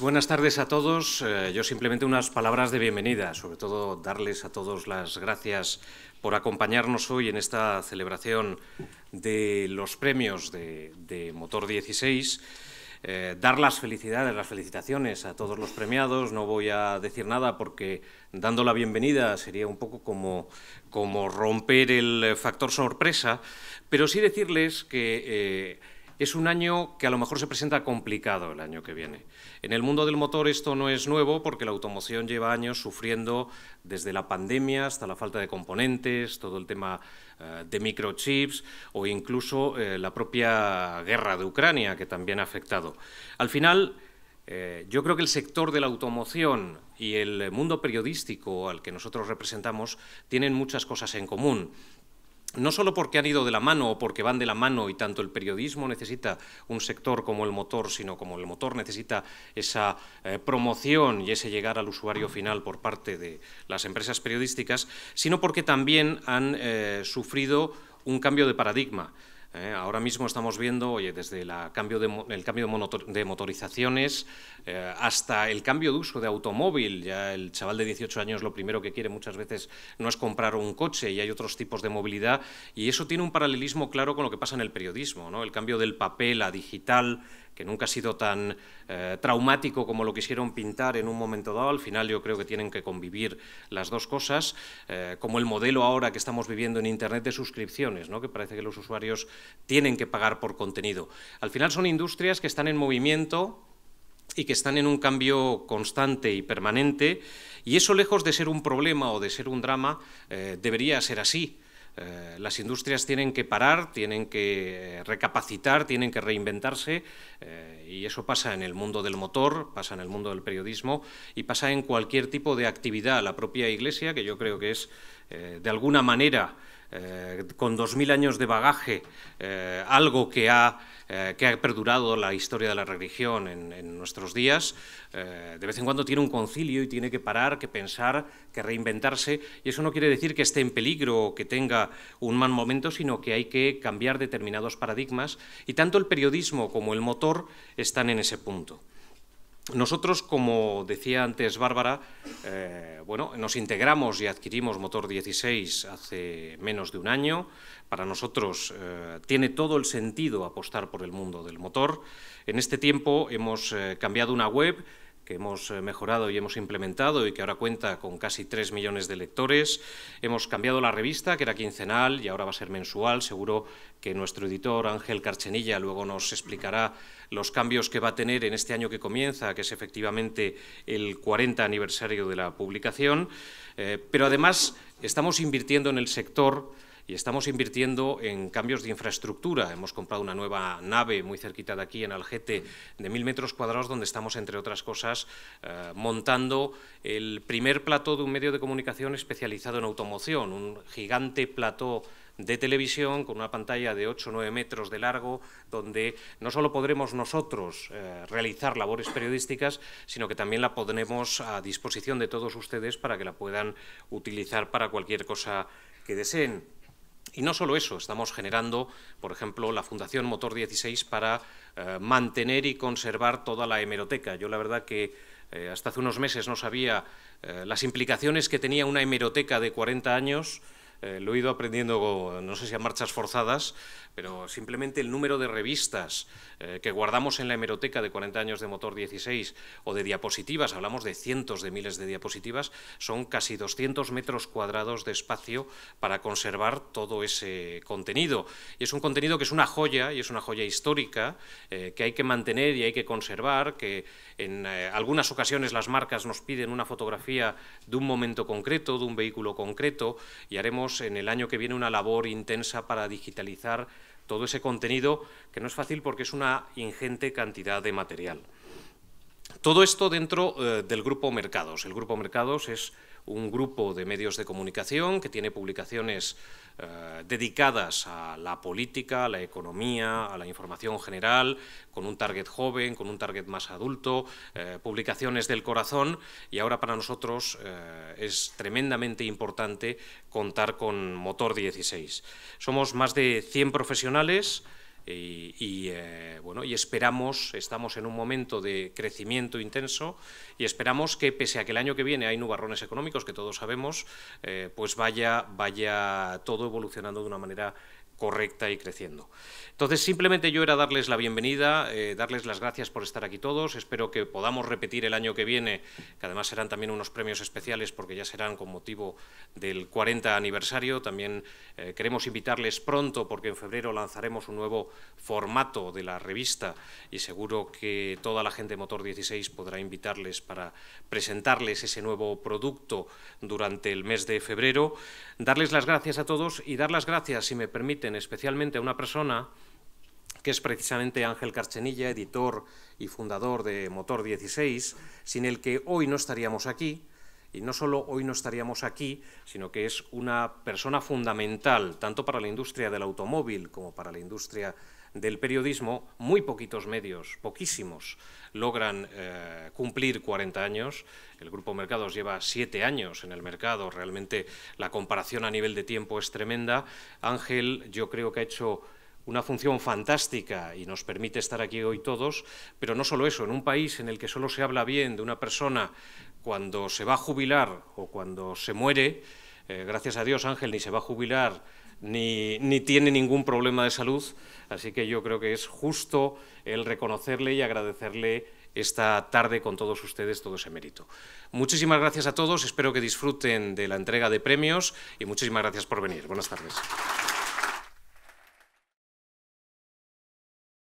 Buenas, tardes a todos. Eh, yo simplemente unas palabras de bienvenida, sobre todo darles a todos las gracias por acompañarnos hoy en esta celebración de los premios de, Motor 16. Eh, dar las felicidades, las felicitaciones a todos los premiados. No voy a decir nada porque dando la bienvenida sería un poco como, como romper el factor sorpresa, pero sí decirles que eh, es un año que a lo mejor se presenta complicado el año que viene. En el mundo del motor esto no es nuevo porque la automoción lleva años sufriendo desde la pandemia hasta la falta de componentes, todo el tema eh, de microchips o incluso eh, la propia guerra de Ucrania que también ha afectado. Al final, eh, yo creo que el sector de la automoción y el mundo periodístico al que nosotros representamos tienen muchas cosas en común no solo porque han ido de la mano o porque van de la mano y tanto el periodismo necesita un sector como el motor, sino como el motor necesita esa eh, promoción y ese llegar al usuario final por parte de las empresas periodísticas, sino porque también han eh, sufrido un cambio de paradigma. ¿eh? ahora mismo estamos viendo, oye, desde el cambio de, motorizaciones eh, hasta el cambio de uso de automóvil. Ya el chaval de 18 años lo primero que quiere muchas veces no es comprar un coche y hay otros tipos de movilidad. Y eso tiene un paralelismo claro con lo que pasa en el periodismo, El cambio del papel a digital que nunca ha sido tan eh, traumático como lo quisieron pintar en un momento dado. Al final yo creo que tienen que convivir las dos cosas, como el modelo ahora que estamos viviendo en Internet de suscripciones, que parece que los usuarios tienen que pagar por contenido. Al final son industrias que están en movimiento y que están en un cambio constante y permanente, y eso lejos de ser un problema o de ser un drama, eh, debería ser así. Eh, las industrias tienen que parar, tienen que eh, recapacitar, tienen que reinventarse y eso pasa en el mundo del motor, pasa en el mundo del periodismo y pasa en cualquier tipo de actividad. La propia Iglesia, que yo creo que es de alguna manera eh, con con 2.000 años de bagaje, eh, algo que ha, eh, que perdurado la historia de la religión en nuestros días, de vez en cuando tiene un concilio y tiene que parar, que pensar, que reinventarse. Y eso no quiere decir que esté en peligro o que tenga un mal momento, sino que hay que cambiar determinados paradigmas. Y tanto el periodismo como el motor están en ese punto. Nosotros, como decía antes Bárbara, eh, bueno, nos integramos y adquirimos Motor 16 hace menos de un año. Para nosotros eh, tiene todo el sentido apostar por el mundo del motor. En este tiempo hemos eh, cambiado una web que hemos eh, mejorado y hemos implementado y que ahora cuenta con casi 3 millones de lectores. Hemos cambiado la revista, que era quincenal y ahora va a ser mensual. Seguro que nuestro editor Ángel Carchenilla luego nos explicará los cambios que va a tener en este año que comienza, que es efectivamente el 40 aniversario de la publicación. Eh, pero además estamos invirtiendo en el sector y estamos invirtiendo en cambios de infraestructura. Hemos comprado una nueva nave muy cerquita de aquí, en Algete, de mil metros cuadrados, donde estamos, entre otras cosas, eh, montando el primer plató de un medio de comunicación especializado en automoción, un gigante plató de televisión con una pantalla de 8 o 9 metros de largo, donde no solo podremos nosotros eh, realizar labores periodísticas, sino que también la pondremos a disposición de todos ustedes para que la puedan utilizar para cualquier cosa que deseen. Y no solo eso, estamos generando, por ejemplo, la Fundación Motor 16 para eh, mantener y conservar toda la hemeroteca. Yo la verdad que eh, hasta hace unos meses no sabía eh, las implicaciones que tenía una hemeroteca de 40 años eh, lo he ido aprendiendo, no sé si a marchas forzadas, pero simplemente el número de revistas eh, que guardamos en la hemeroteca de 40 años de motor 16 o de diapositivas, hablamos de cientos de miles de diapositivas, son casi 200 metros cuadrados de espacio para conservar todo ese contenido. Y es un contenido que es una joya y es una joya histórica eh, que hay que mantener y hay que conservar, que en algunas ocasiones las marcas nos piden una fotografía de un momento concreto, de un vehículo concreto, y haremos en el año que viene una labor intensa para digitalizar todo ese contenido, que no es fácil porque es una ingente cantidad de material. Todo esto dentro eh, del grupo Mercados. El grupo Mercados es un grupo de medios de comunicación que tiene publicaciones eh, dedicadas a la política, a la economía, a la información general, con un target joven, con un target más adulto, eh, publicaciones del corazón y ahora para nosotros eh, es tremendamente importante contar con Motor 16. Somos más de 100 profesionales eh, y, eh, bueno, y esperamos, estamos en un momento de crecimiento intenso y esperamos que pese a que el año que viene hay nubarrones económicos que todos sabemos, eh, pues vaya, vaya todo evolucionando de una manera correcta y creciendo. Entonces, simplemente yo era darles la bienvenida, eh, darles las gracias por estar aquí todos. Espero que podamos repetir el año que viene, que además serán también unos premios especiales porque ya serán con motivo del 40 aniversario. También eh, queremos invitarles pronto porque en febrero lanzaremos un nuevo formato de la revista y seguro que toda la gente de Motor 16 podrá invitarles para presentarles ese nuevo producto durante el mes de febrero. Darles las gracias a todos y dar las gracias, si me permiten, especialmente a una persona que es precisamente Ángel Carchenilla, editor y fundador de Motor 16, sin el que hoy no estaríamos aquí, y no solo hoy no estaríamos aquí, sino que es una persona fundamental, tanto para la industria del automóvil como para la industria del periodismo, muy poquitos medios, poquísimos, logran eh, cumplir 40 años. El Grupo Mercados lleva siete años en el mercado, realmente la comparación a nivel de tiempo es tremenda. Ángel, yo creo que ha hecho una función fantástica y nos permite estar aquí hoy todos, pero no solo eso, en un país en el que solo se habla bien de una persona cuando se va a jubilar o cuando se muere, eh, gracias a Dios Ángel ni se va a jubilar ni, ni, tiene ningún problema de salud, así que yo creo que es justo el reconocerle y agradecerle esta tarde con todos ustedes todo ese mérito. Muchísimas gracias a todos, espero que disfruten de la entrega de premios y muchísimas gracias por venir. Buenas tardes.